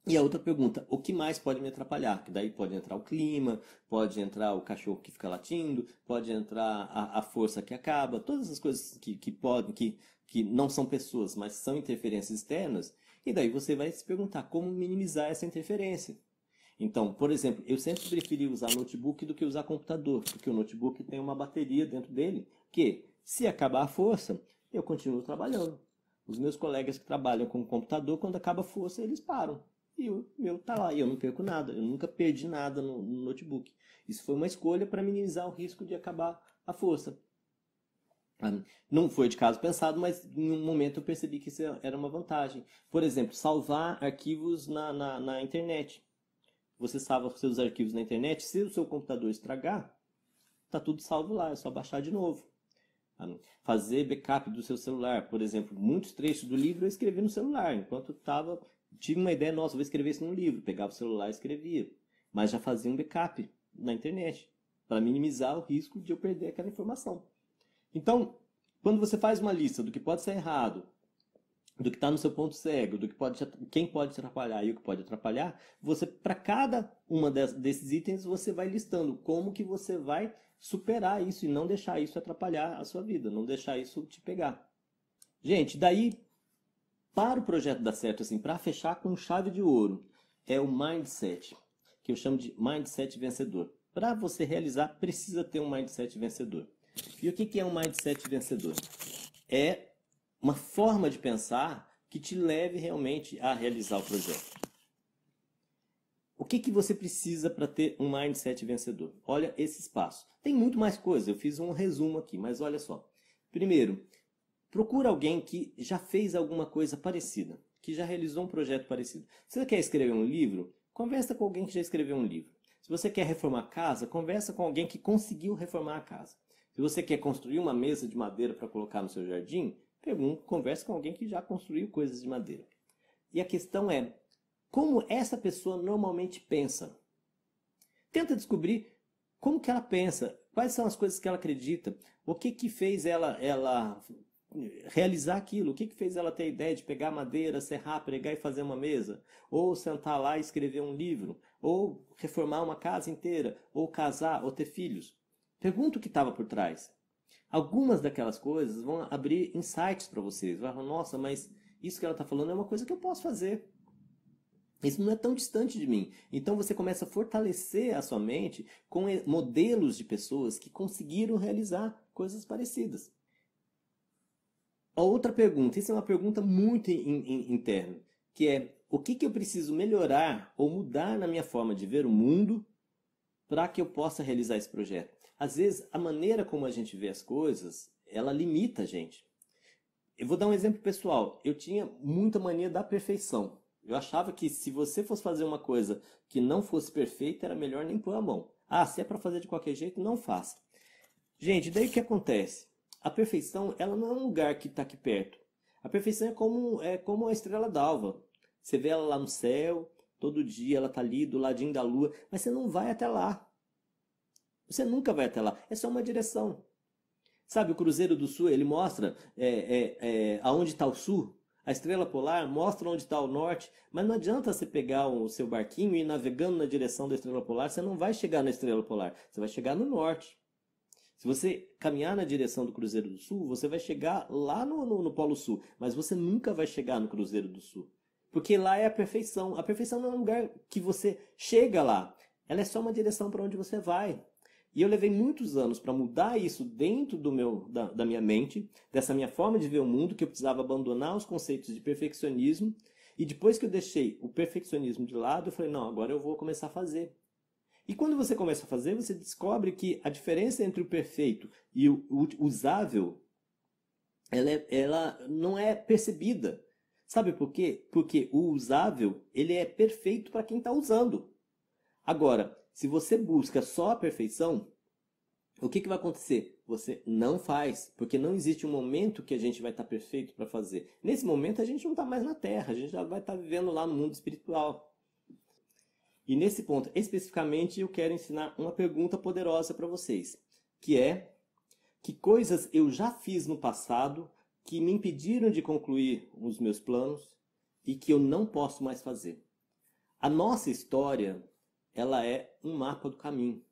E a outra pergunta, o que mais pode me atrapalhar? Que daí pode entrar o clima, pode entrar o cachorro que fica latindo, pode entrar a, a força que acaba, todas as coisas que, que podem, que, que não são pessoas, mas são interferências externas, e daí você vai se perguntar como minimizar essa interferência. Então, por exemplo, eu sempre preferi usar notebook do que usar computador, porque o notebook tem uma bateria dentro dele que, se acabar a força, eu continuo trabalhando. Os meus colegas que trabalham com computador, quando acaba a força, eles param. E o meu está lá, e eu não perco nada, eu nunca perdi nada no, no notebook. Isso foi uma escolha para minimizar o risco de acabar a força. Ah, não foi de caso pensado, mas em um momento eu percebi que isso era uma vantagem. Por exemplo, salvar arquivos na, na, na internet. Você salva seus arquivos na internet, se o seu computador estragar, tá tudo salvo lá, é só baixar de novo. Ah, fazer backup do seu celular, por exemplo, muitos trechos do livro eu escrevi no celular, enquanto estava tive uma ideia, nossa, vou escrever isso no livro, pegava o celular e escrevia, mas já fazia um backup na internet para minimizar o risco de eu perder aquela informação. Então, quando você faz uma lista do que pode ser errado, do que está no seu ponto cego, do que pode quem pode te atrapalhar e o que pode atrapalhar, você para cada uma desses itens você vai listando como que você vai superar isso e não deixar isso atrapalhar a sua vida, não deixar isso te pegar. Gente, daí para o projeto dar certo assim, para fechar com chave de ouro, é o mindset, que eu chamo de mindset vencedor. Para você realizar, precisa ter um mindset vencedor. E o que é um mindset vencedor? É uma forma de pensar que te leve realmente a realizar o projeto. O que, que você precisa para ter um mindset vencedor? Olha esse espaço. Tem muito mais coisa, eu fiz um resumo aqui, mas olha só. Primeiro, procura alguém que já fez alguma coisa parecida, que já realizou um projeto parecido. Se você quer escrever um livro, conversa com alguém que já escreveu um livro. Se você quer reformar a casa, conversa com alguém que conseguiu reformar a casa. Se você quer construir uma mesa de madeira para colocar no seu jardim, pergunte, converse com alguém que já construiu coisas de madeira. E a questão é, como essa pessoa normalmente pensa? Tenta descobrir como que ela pensa, quais são as coisas que ela acredita, o que que fez ela, ela realizar aquilo, o que que fez ela ter a ideia de pegar madeira, serrar, pregar e fazer uma mesa, ou sentar lá e escrever um livro, ou reformar uma casa inteira, ou casar, ou ter filhos. Pergunta o que estava por trás. Algumas daquelas coisas vão abrir insights para vocês. Vai falar, nossa, mas isso que ela está falando é uma coisa que eu posso fazer. Isso não é tão distante de mim. Então você começa a fortalecer a sua mente com modelos de pessoas que conseguiram realizar coisas parecidas. A outra pergunta, isso é uma pergunta muito in, in, interna, que é o que, que eu preciso melhorar ou mudar na minha forma de ver o mundo para que eu possa realizar esse projeto? às vezes a maneira como a gente vê as coisas, ela limita a gente. Eu vou dar um exemplo pessoal. Eu tinha muita mania da perfeição. Eu achava que se você fosse fazer uma coisa que não fosse perfeita, era melhor nem pôr a mão. Ah, se é para fazer de qualquer jeito, não faça. Gente, daí o que acontece? A perfeição, ela não é um lugar que está aqui perto. A perfeição é como, é como a estrela d'alva. Você vê ela lá no céu, todo dia ela está ali do ladinho da lua, mas você não vai até lá. Você nunca vai até lá. É só uma direção. Sabe, o Cruzeiro do Sul, ele mostra é, é, é, aonde está o sul. A estrela polar mostra onde está o norte. Mas não adianta você pegar o seu barquinho e ir navegando na direção da estrela polar. Você não vai chegar na estrela polar. Você vai chegar no norte. Se você caminhar na direção do Cruzeiro do Sul, você vai chegar lá no, no, no Polo Sul. Mas você nunca vai chegar no Cruzeiro do Sul. Porque lá é a perfeição. A perfeição não é um lugar que você chega lá. Ela é só uma direção para onde você vai. E eu levei muitos anos para mudar isso dentro do meu, da, da, minha mente, dessa minha forma de ver o mundo, que eu precisava abandonar os conceitos de perfeccionismo. E depois que eu deixei o perfeccionismo de lado, eu falei: não, agora eu vou começar a fazer. E quando você começa a fazer, você descobre que a diferença entre o perfeito e o usável ela, é, ela não é percebida. Sabe por quê? Porque o usável ele é perfeito para quem está usando. Agora, se você busca só a perfeição, o que, que vai acontecer? Você não faz, porque não existe um momento que a gente vai estar tá perfeito para fazer. Nesse momento a gente não está mais na Terra, a gente já vai estar tá vivendo lá no mundo espiritual. E nesse ponto especificamente eu quero ensinar uma pergunta poderosa para vocês, que é que coisas eu já fiz no passado que me impediram de concluir os meus planos e que eu não posso mais fazer. A nossa história ela é um mapa do caminho.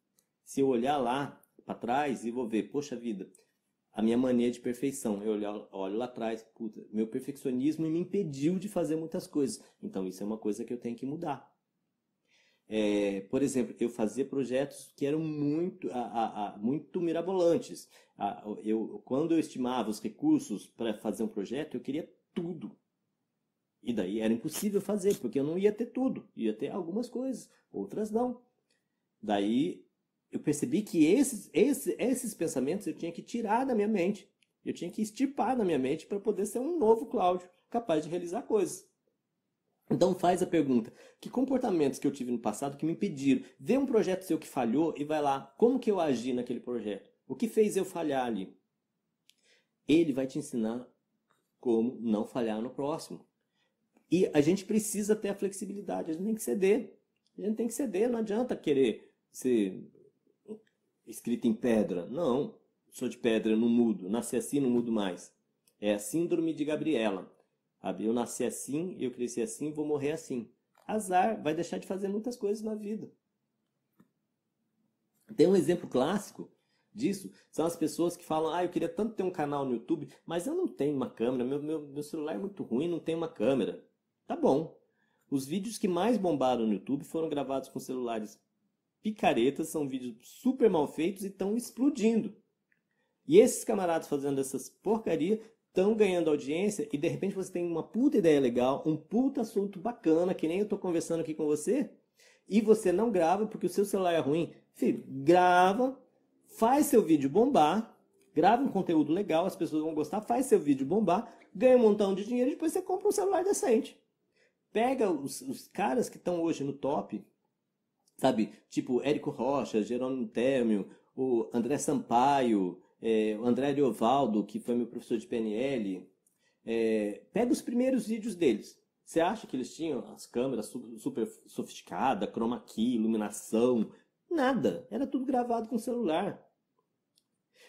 Se eu olhar lá para trás e vou ver, poxa vida, a minha mania de perfeição. Eu olho, olho lá atrás, puta, meu perfeccionismo me impediu de fazer muitas coisas. Então isso é uma coisa que eu tenho que mudar. É, por exemplo, eu fazia projetos que eram muito, a, a, a, muito mirabolantes. eu, quando eu estimava os recursos para fazer um projeto, eu queria tudo. E daí era impossível fazer, porque eu não ia ter tudo, ia ter algumas coisas, outras não. Daí eu percebi que esses, esses, esses pensamentos eu tinha que tirar da minha mente, eu tinha que estipar da minha mente para poder ser um novo Cláudio, capaz de realizar coisas. Então faz a pergunta: que comportamentos que eu tive no passado que me impediram? Vê um projeto seu que falhou e vai lá, como que eu agi naquele projeto? O que fez eu falhar ali? Ele vai te ensinar como não falhar no próximo. E a gente precisa ter a flexibilidade, a gente tem que ceder. A gente tem que ceder, não adianta querer ser escrito em pedra. Não, sou de pedra, não mudo, nasci assim, não mudo mais. É a síndrome de Gabriela. Sabe? Eu nasci assim, eu cresci assim, vou morrer assim. Azar, vai deixar de fazer muitas coisas na vida. Tem um exemplo clássico disso, são as pessoas que falam, ah, eu queria tanto ter um canal no YouTube, mas eu não tenho uma câmera, meu, meu, meu celular é muito ruim, não tem uma câmera. Tá bom. Os vídeos que mais bombaram no YouTube foram gravados com celulares picaretas, são vídeos super mal feitos e estão explodindo. E esses camaradas fazendo essas porcaria estão ganhando audiência e de repente você tem uma puta ideia legal, um puta assunto bacana, que nem eu tô conversando aqui com você, e você não grava porque o seu celular é ruim. Filho, grava, faz seu vídeo bombar, grava um conteúdo legal, as pessoas vão gostar, faz seu vídeo bombar, ganha um montão de dinheiro e depois você compra um celular decente. Pega os, os caras que estão hoje no top, sabe? Tipo Érico Rocha, Jerônimo Térmio, o André Sampaio, é, o André Leovaldo, que foi meu professor de PNL. É, pega os primeiros vídeos deles. Você acha que eles tinham as câmeras super sofisticadas, chroma key, iluminação? Nada. Era tudo gravado com celular.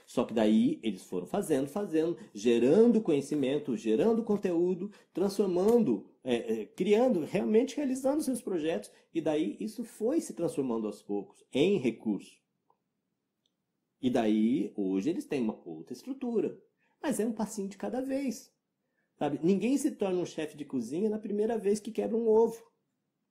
Só que daí eles foram fazendo, fazendo, gerando conhecimento, gerando conteúdo, transformando é, é, criando, realmente realizando seus projetos, e daí isso foi se transformando aos poucos em recurso. E daí, hoje eles têm uma outra estrutura, mas é um passinho de cada vez. Sabe? Ninguém se torna um chefe de cozinha na primeira vez que quebra um ovo.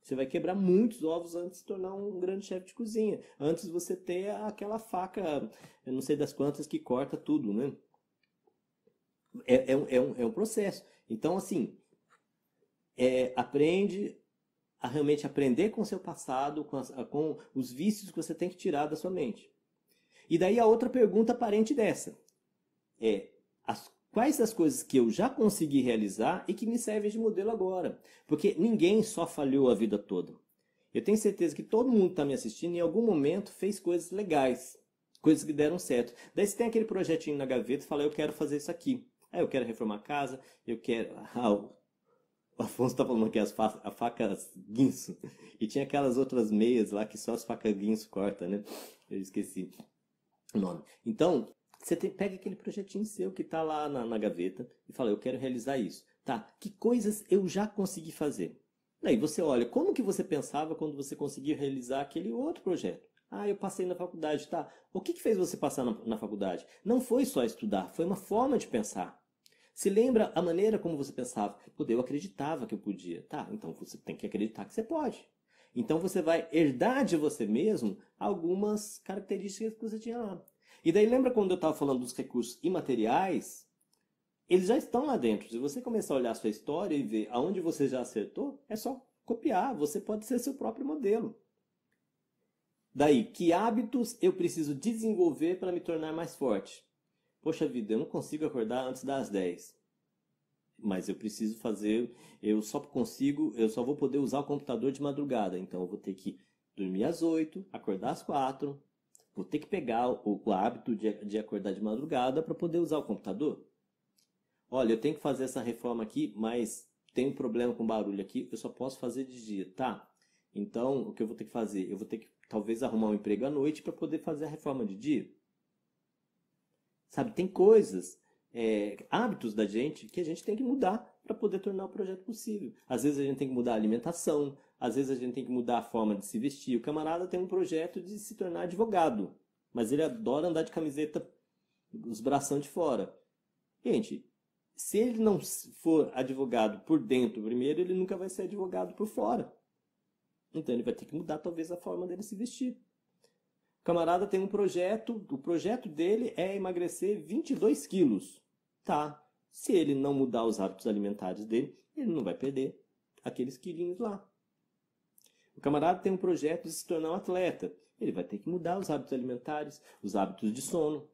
Você vai quebrar muitos ovos antes de se tornar um grande chefe de cozinha. Antes você ter aquela faca, eu não sei das quantas, que corta tudo, né? É, é, um, é, um, é um processo. Então, assim, é, aprende a realmente aprender com o seu passado, com, as, com os vícios que você tem que tirar da sua mente. E daí a outra pergunta aparente dessa é as, quais as coisas que eu já consegui realizar e que me servem de modelo agora? Porque ninguém só falhou a vida toda. Eu tenho certeza que todo mundo que está me assistindo em algum momento fez coisas legais, coisas que deram certo. Daí você tem aquele projetinho na gaveta e fala, eu quero fazer isso aqui. Ah, eu quero reformar a casa, eu quero... Ah, o Afonso tá falando que as fa a facas guinso. E tinha aquelas outras meias lá que só as facas guinso corta, né? Eu esqueci o nome. Então, você tem, pega aquele projetinho seu que tá lá na, na gaveta e fala, eu quero realizar isso. Tá, que coisas eu já consegui fazer? Daí você olha, como que você pensava quando você conseguiu realizar aquele outro projeto? Ah, eu passei na faculdade, tá. O que, que fez você passar na, na faculdade? Não foi só estudar, foi uma forma de pensar. Se lembra a maneira como você pensava? Pô, eu acreditava que eu podia. Tá, então você tem que acreditar que você pode. Então você vai herdar de você mesmo algumas características que você tinha lá. E daí lembra quando eu estava falando dos recursos imateriais? Eles já estão lá dentro. Se você começar a olhar a sua história e ver aonde você já acertou, é só copiar. Você pode ser seu próprio modelo. Daí, que hábitos eu preciso desenvolver para me tornar mais forte? Poxa vida, eu não consigo acordar antes das 10. Mas eu preciso fazer, eu só consigo, eu só vou poder usar o computador de madrugada, então eu vou ter que dormir às 8, acordar às 4, vou ter que pegar o, o hábito de, de acordar de madrugada para poder usar o computador. Olha, eu tenho que fazer essa reforma aqui, mas tem um problema com barulho aqui, eu só posso fazer de dia, tá? Então, o que eu vou ter que fazer? Eu vou ter que talvez arrumar um emprego à noite para poder fazer a reforma de dia. Sabe, tem coisas, é, hábitos da gente que a gente tem que mudar para poder tornar o projeto possível. Às vezes a gente tem que mudar a alimentação, às vezes a gente tem que mudar a forma de se vestir. O camarada tem um projeto de se tornar advogado, mas ele adora andar de camiseta, os bração de fora. Gente, se ele não for advogado por dentro primeiro, ele nunca vai ser advogado por fora. Então ele vai ter que mudar talvez a forma dele se vestir. O camarada tem um projeto, o projeto dele é emagrecer 22 quilos. Tá, se ele não mudar os hábitos alimentares dele, ele não vai perder aqueles quilinhos lá. O camarada tem um projeto de se tornar um atleta. Ele vai ter que mudar os hábitos alimentares, os hábitos de sono.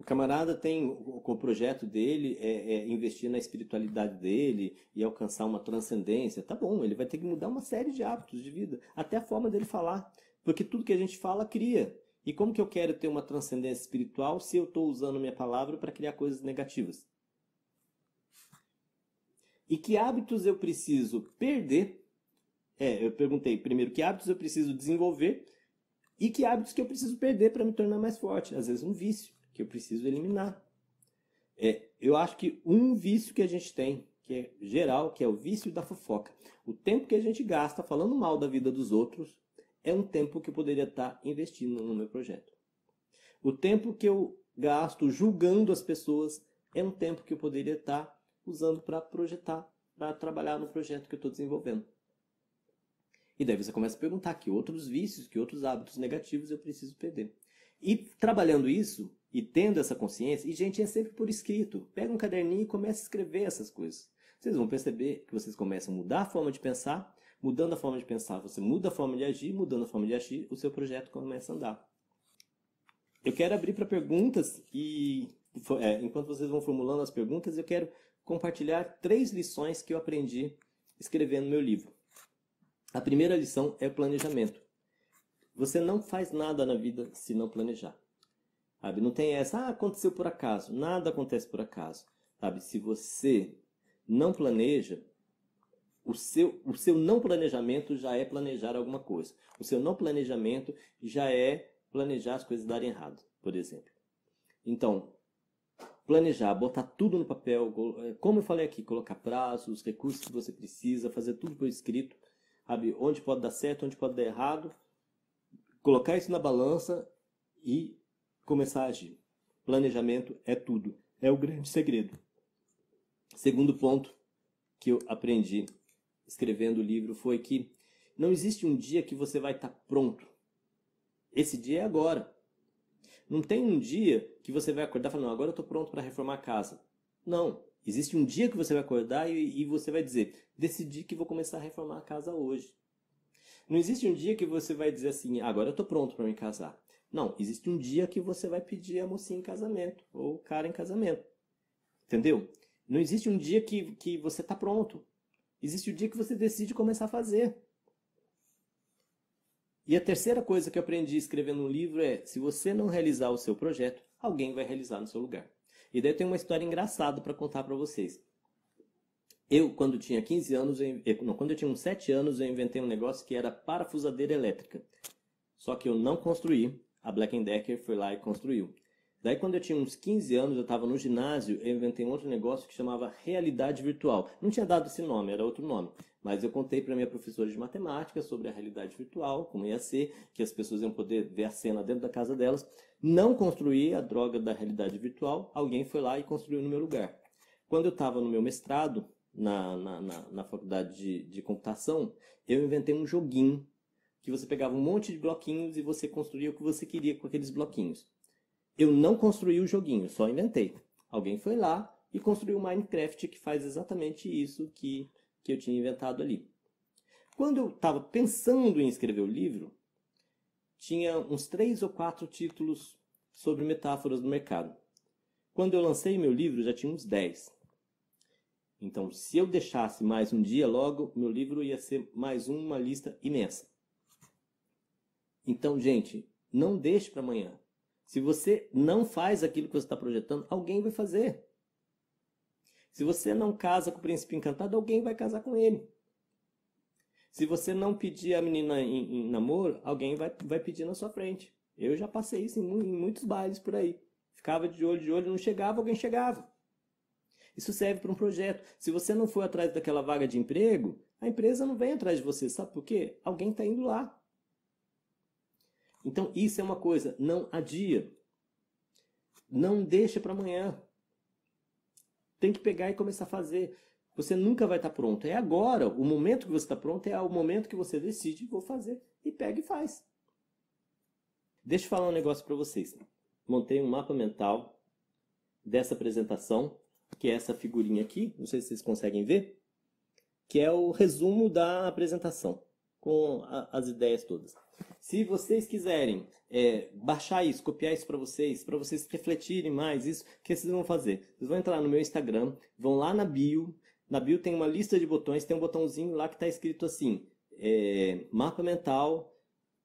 O camarada tem o projeto dele é, é, investir na espiritualidade dele e alcançar uma transcendência. Tá bom, ele vai ter que mudar uma série de hábitos de vida, até a forma dele falar. Porque tudo que a gente fala cria. E como que eu quero ter uma transcendência espiritual se eu estou usando minha palavra para criar coisas negativas? E que hábitos eu preciso perder? É, eu perguntei primeiro que hábitos eu preciso desenvolver e que hábitos que eu preciso perder para me tornar mais forte. Às vezes um vício que eu preciso eliminar. É, eu acho que um vício que a gente tem, que é geral, que é o vício da fofoca. O tempo que a gente gasta falando mal da vida dos outros é um tempo que eu poderia estar investindo no meu projeto. O tempo que eu gasto julgando as pessoas é um tempo que eu poderia estar usando para projetar, para trabalhar no projeto que eu estou desenvolvendo. E daí você começa a perguntar que outros vícios, que outros hábitos negativos eu preciso perder. E trabalhando isso e tendo essa consciência, e gente, é sempre por escrito. Pega um caderninho e começa a escrever essas coisas. Vocês vão perceber que vocês começam a mudar a forma de pensar Mudando a forma de pensar, você muda a forma de agir, mudando a forma de agir, o seu projeto começa a andar. Eu quero abrir para perguntas e, é, enquanto vocês vão formulando as perguntas, eu quero compartilhar três lições que eu aprendi escrevendo meu livro. A primeira lição é o planejamento. Você não faz nada na vida se não planejar. Sabe? Não tem essa, ah, aconteceu por acaso. Nada acontece por acaso. Sabe? Se você não planeja, o seu, o seu não planejamento já é planejar alguma coisa. O seu não planejamento já é planejar as coisas darem errado, por exemplo. Então, planejar, botar tudo no papel, eh, como eu falei aqui, colocar prazos, recursos que você precisa, fazer tudo por escrito, sabe? Onde pode dar certo, onde pode dar errado, colocar isso na balança e começar a agir. Planejamento é tudo, é o grande segredo. Segundo ponto que eu aprendi escrevendo o livro foi que não existe um dia que você vai estar tá pronto. Esse dia é agora. Não tem um dia que você vai acordar e falar, não, agora eu estou pronto para reformar a casa. Não. Existe um dia que você vai acordar e, e você vai dizer, decidi que vou começar a reformar a casa hoje. Não existe um dia que você vai dizer assim, agora eu estou pronto para me casar. Não, existe um dia que você vai pedir a mocinha em casamento, ou o cara em casamento. Entendeu? Não existe um dia que, que você está pronto. Existe o dia que você decide começar a fazer. E a terceira coisa que eu aprendi escrevendo um livro é: se você não realizar o seu projeto, alguém vai realizar no seu lugar. E daí eu tenho uma história engraçada para contar para vocês. Eu, quando tinha 15 anos, eu, não, quando eu tinha uns 7 anos, eu inventei um negócio que era parafusadeira elétrica. Só que eu não construí, a Black Decker foi lá e construiu. Daí, quando eu tinha uns 15 anos, eu estava no ginásio, eu inventei um outro negócio que chamava realidade virtual. Não tinha dado esse nome, era outro nome. Mas eu contei para minha professora de matemática sobre a realidade virtual, como ia ser, que as pessoas iam poder ver a cena dentro da casa delas. Não construí a droga da realidade virtual, alguém foi lá e construiu no meu lugar. Quando eu estava no meu mestrado, na, na, na, na faculdade de, de computação, eu inventei um joguinho que você pegava um monte de bloquinhos e você construía o que você queria com aqueles bloquinhos. Eu não construí o joguinho, só inventei. Alguém foi lá e construiu o Minecraft que faz exatamente isso que, que eu tinha inventado ali. Quando eu estava pensando em escrever o livro, tinha uns três ou quatro títulos sobre metáforas do mercado. Quando eu lancei meu livro, já tinha uns dez. Então, se eu deixasse mais um dia logo, meu livro ia ser mais uma lista imensa. Então, gente, não deixe para amanhã. Se você não faz aquilo que você está projetando, alguém vai fazer. Se você não casa com o príncipe encantado, alguém vai casar com ele. Se você não pedir a menina em, em namoro, alguém vai, vai pedir na sua frente. Eu já passei isso em, em muitos bailes por aí. Ficava de olho, de olho, não chegava, alguém chegava. Isso serve para um projeto. Se você não for atrás daquela vaga de emprego, a empresa não vem atrás de você. Sabe por quê? Alguém está indo lá. Então, isso é uma coisa, não adia. Não deixa para amanhã. Tem que pegar e começar a fazer. Você nunca vai estar tá pronto. É agora, o momento que você está pronto é o momento que você decide, vou fazer, e pega e faz. Deixa eu falar um negócio para vocês. Montei um mapa mental dessa apresentação, que é essa figurinha aqui, não sei se vocês conseguem ver, que é o resumo da apresentação com a, as ideias todas. Se vocês quiserem é, baixar isso, copiar isso para vocês, para vocês refletirem mais isso, o que vocês vão fazer? Vocês vão entrar no meu Instagram, vão lá na bio, na bio tem uma lista de botões, tem um botãozinho lá que está escrito assim, é, mapa mental,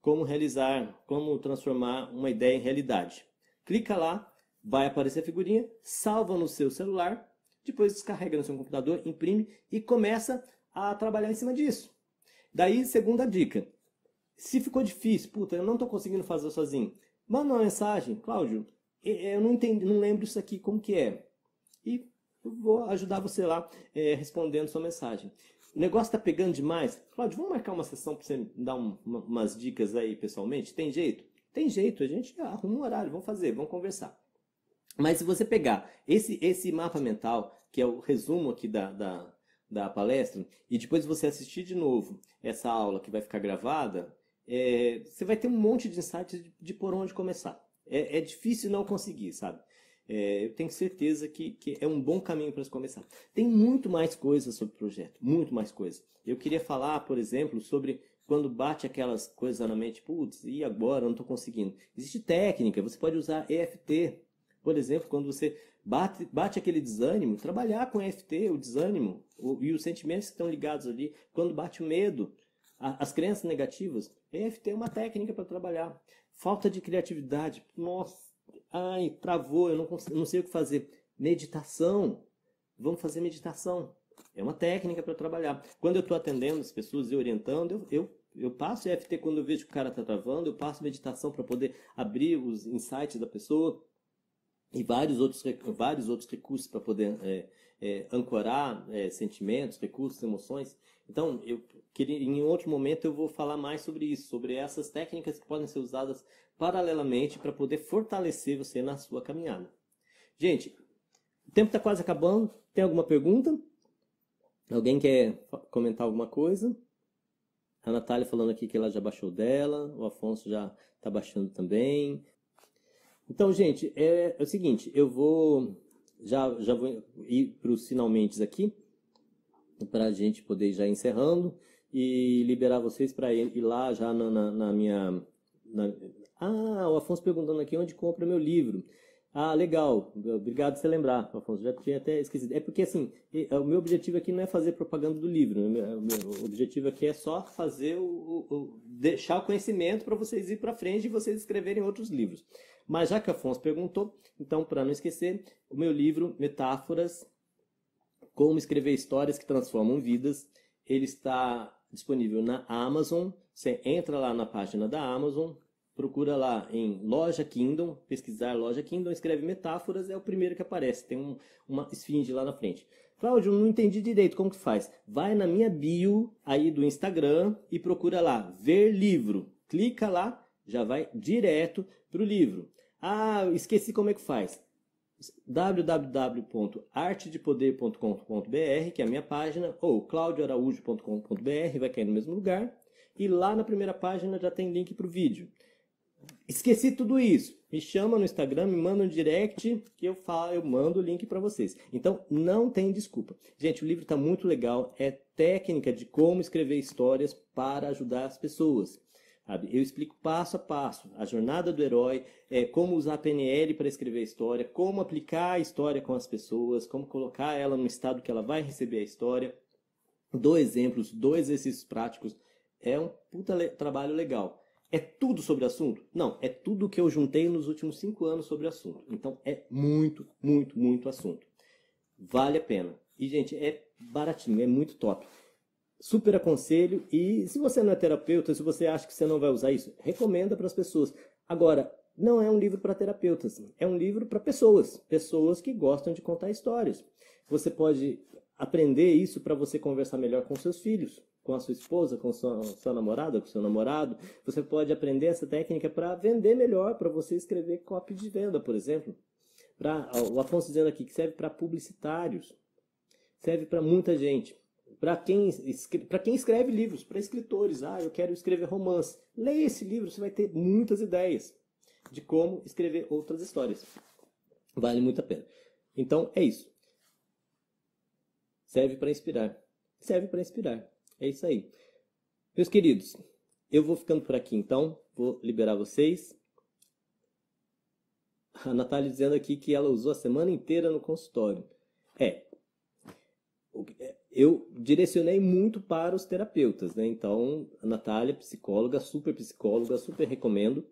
como realizar, como transformar uma ideia em realidade. Clica lá, vai aparecer a figurinha, salva no seu celular, depois descarrega no seu computador, imprime e começa a trabalhar em cima disso. Daí, segunda dica. Se ficou difícil, puta, eu não estou conseguindo fazer sozinho. Manda uma mensagem, Cláudio, eu não entendi, não lembro isso aqui, como que é? E eu vou ajudar você lá é, respondendo sua mensagem. O negócio está pegando demais? Cláudio, vamos marcar uma sessão para você dar um, uma, umas dicas aí pessoalmente? Tem jeito? Tem jeito, a gente arruma um horário, vamos fazer, vamos conversar. Mas se você pegar esse, esse mapa mental, que é o resumo aqui da, da da palestra e depois você assistir de novo essa aula que vai ficar gravada, é, você vai ter um monte de insights de, de por onde começar. É, é, difícil não conseguir, sabe? É, eu tenho certeza que, que é um bom caminho para se começar. Tem muito mais coisas sobre o projeto, muito mais coisas. Eu queria falar, por exemplo, sobre quando bate aquelas coisas na mente, putz, e agora? Eu não estou conseguindo. Existe técnica, você pode usar EFT por exemplo, quando você bate, bate aquele desânimo, trabalhar com EFT, o desânimo o, e os sentimentos que estão ligados ali. Quando bate o medo, a, as crenças negativas, EFT é uma técnica para trabalhar. Falta de criatividade, nossa, ai, travou, eu não, consigo, não sei o que fazer. Meditação, vamos fazer meditação. É uma técnica para trabalhar. Quando eu estou atendendo as pessoas e orientando, eu, eu eu passo EFT quando eu vejo que o cara está travando, eu passo meditação para poder abrir os insights da pessoa e vários outros, vários outros recursos para poder é, é, ancorar é, sentimentos, recursos, emoções. Então, eu queria, em outro momento eu vou falar mais sobre isso, sobre essas técnicas que podem ser usadas paralelamente para poder fortalecer você na sua caminhada. Gente, o tempo está quase acabando. Tem alguma pergunta? Alguém quer comentar alguma coisa? A Natália falando aqui que ela já baixou dela, o Afonso já está baixando também. Então, gente, é, é o seguinte, eu vou já, já vou ir para os finalmente aqui, para a gente poder já encerrando e liberar vocês para ir, ir lá já na, na, na minha. Na... Ah, o Afonso perguntando aqui onde compra meu livro. Ah, legal. Obrigado por você lembrar, Afonso. Já tinha até esquecido. É porque, assim, é, o meu objetivo aqui não é fazer propaganda do livro. Né? É, o meu objetivo aqui é só fazer o, o, o deixar o conhecimento para vocês ir para frente e vocês escreverem outros livros. Mas já que Afonso perguntou, então, para não esquecer, o meu livro Metáforas, Como Escrever Histórias que Transformam Vidas, ele está disponível na Amazon. Você entra lá na página da Amazon, procura lá em Loja Kingdom, pesquisar Loja Kingdom, escreve metáforas, é o primeiro que aparece, tem um, uma esfinge lá na frente. Cláudio, não entendi direito como que faz. Vai na minha bio aí do Instagram e procura lá, ver livro. Clica lá, já vai direto para o livro. Ah, esqueci como é que faz. www.artedepoder.com.br, que é a minha página, ou claudioaraújo.com.br, vai cair no mesmo lugar. E lá na primeira página já tem link para o vídeo. Esqueci tudo isso. Me chama no Instagram, me manda um direct que eu falo, eu mando o link para vocês. Então não tem desculpa. Gente, o livro está muito legal. É técnica de como escrever histórias para ajudar as pessoas. Eu explico passo a passo a jornada do herói, é, como usar PNL para escrever a história, como aplicar a história com as pessoas, como colocar ela no estado que ela vai receber a história. Dou exemplos, dois exercícios práticos. É um puta le trabalho legal. É tudo sobre o assunto? Não, é tudo que eu juntei nos últimos cinco anos sobre o assunto. Então é muito, muito, muito assunto. Vale a pena. E, gente, é baratinho, é muito top super aconselho. E se você não é terapeuta, se você acha que você não vai usar isso, recomenda para as pessoas. Agora, não é um livro para terapeutas, é um livro para pessoas, pessoas que gostam de contar histórias. Você pode aprender isso para você conversar melhor com seus filhos, com a sua esposa, com sua, sua namorada, com seu namorado. Você pode aprender essa técnica para vender melhor, para você escrever copy de venda, por exemplo. Pra, o Afonso dizendo aqui que serve para publicitários, serve para muita gente para quem, quem escreve livros, para escritores. Ah, eu quero escrever romance. Leia esse livro, você vai ter muitas ideias de como escrever outras histórias. Vale muito a pena. Então, é isso. Serve para inspirar. Serve para inspirar. É isso aí. Meus queridos, eu vou ficando por aqui então. Vou liberar vocês. A Natália dizendo aqui que ela usou a semana inteira no consultório. É, é, eu direcionei muito para os terapeutas, né? Então, a Natália, psicóloga, super psicóloga, super recomendo.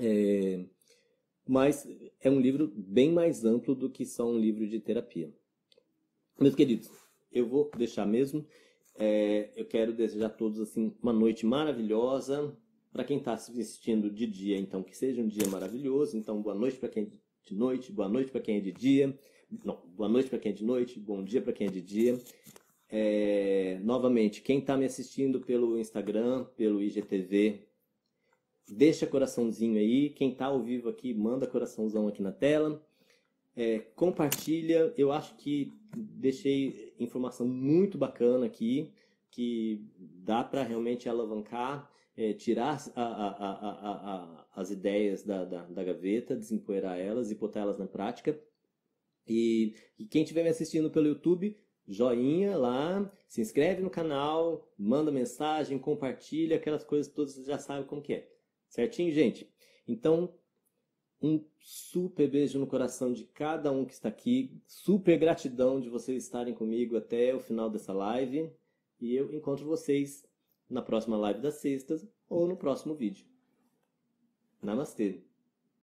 É, mas é um livro bem mais amplo do que só um livro de terapia. Meus queridos, eu vou deixar mesmo. É, eu quero desejar a todos assim uma noite maravilhosa. Para quem está assistindo de dia, então que seja um dia maravilhoso. Então, boa noite para quem é de noite, boa noite para quem é de dia. Não, boa noite para quem é de noite, bom dia para quem é de dia. É, novamente, quem está me assistindo pelo Instagram, pelo IGTV, deixa coraçãozinho aí. Quem está ao vivo aqui, manda coraçãozão aqui na tela. É, compartilha. Eu acho que deixei informação muito bacana aqui, que dá para realmente alavancar, é, tirar a, a, a, as ideias da, da, da gaveta, desempoeirar elas e botar elas na prática. E, e quem estiver me assistindo pelo YouTube, joinha lá, se inscreve no canal, manda mensagem, compartilha, aquelas coisas todas vocês já sabem como que é. Certinho, gente? Então, um super beijo no coração de cada um que está aqui. Super gratidão de vocês estarem comigo até o final dessa live. E eu encontro vocês na próxima live das sextas ou no próximo vídeo. Namastê!